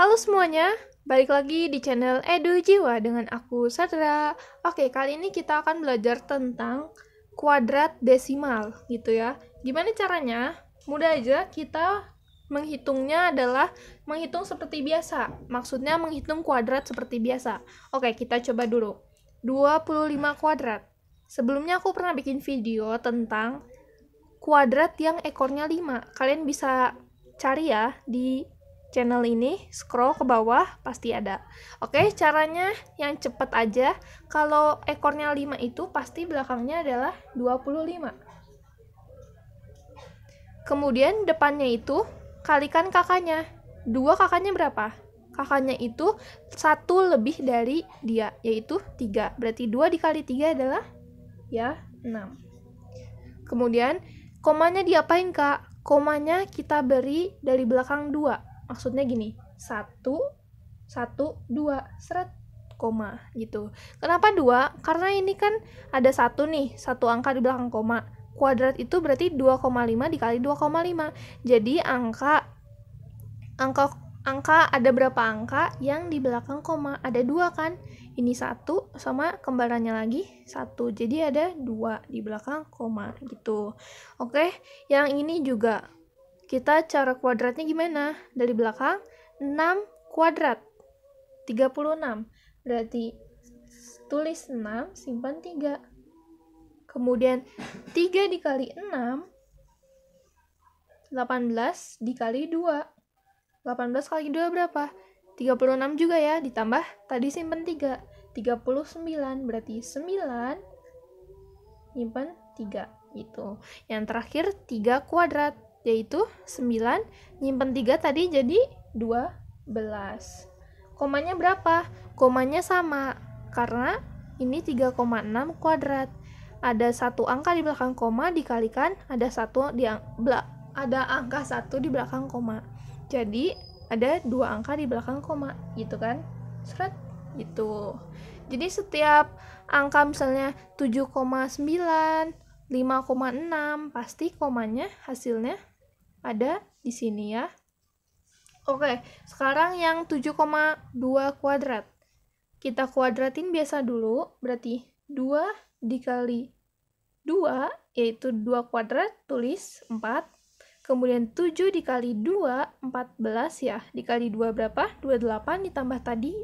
Halo semuanya, balik lagi di channel Edu Jiwa dengan aku Sadra. Oke, kali ini kita akan belajar tentang kuadrat desimal gitu ya. Gimana caranya? Mudah aja, kita menghitungnya adalah menghitung seperti biasa. Maksudnya menghitung kuadrat seperti biasa. Oke, kita coba dulu. 25 kuadrat. Sebelumnya aku pernah bikin video tentang kuadrat yang ekornya 5. Kalian bisa cari ya di channel ini, scroll ke bawah pasti ada. Oke, caranya yang cepat aja. Kalau ekornya 5 itu pasti belakangnya adalah 25. Kemudian depannya itu kalikan kakaknya. Dua kakaknya berapa? Kakaknya itu satu lebih dari dia, yaitu tiga. Berarti dua dikali tiga adalah ya enam. Kemudian komanya diapain, Kak? Komanya kita beri dari belakang dua maksudnya gini satu satu dua seret koma gitu kenapa dua karena ini kan ada satu nih satu angka di belakang koma kuadrat itu berarti 2,5 dikali 2,5 jadi angka angka angka ada berapa angka yang di belakang koma ada dua kan ini satu sama kembarannya lagi satu jadi ada dua di belakang koma gitu oke yang ini juga kita cara kuadratnya gimana? Dari belakang, 6 kuadrat. 36. Berarti tulis 6, simpan 3. Kemudian 3 dikali 6 18 dikali 2. 18 kali 2 berapa? 36 juga ya, ditambah tadi simpan 3. 39 berarti 9 simpan 3 gitu. Yang terakhir 3 kuadrat yaitu 9 nyimpen 3 tadi jadi 12 komanya berapa? komanya sama karena ini 3,6 kuadrat ada satu angka di belakang koma dikalikan ada satu di ang ada angka satu di belakang koma jadi ada dua angka di belakang koma gitu kan seret gitu jadi setiap angka misalnya 7,9 5,6 pasti komanya hasilnya ada di sini ya. Oke, sekarang yang 7,2 kuadrat. Kita kuadratin biasa dulu, berarti 2 dikali 2, yaitu 2 kuadrat, tulis 4. Kemudian 7 dikali 2, 14 ya. Dikali 2 berapa? 28 ditambah tadi,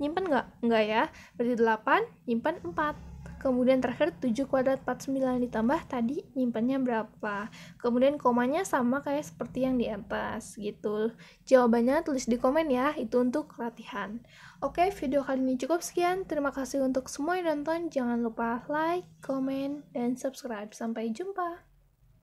nyimpen nggak? Nggak ya. Berarti 8, nyimpen 4. Kemudian terakhir 7 kuadrat 49 ditambah tadi nyimpannya berapa. Kemudian komanya sama kayak seperti yang di atas gitu. Jawabannya tulis di komen ya, itu untuk latihan. Oke, video kali ini cukup sekian. Terima kasih untuk semua yang nonton. Jangan lupa like, komen, dan subscribe. Sampai jumpa.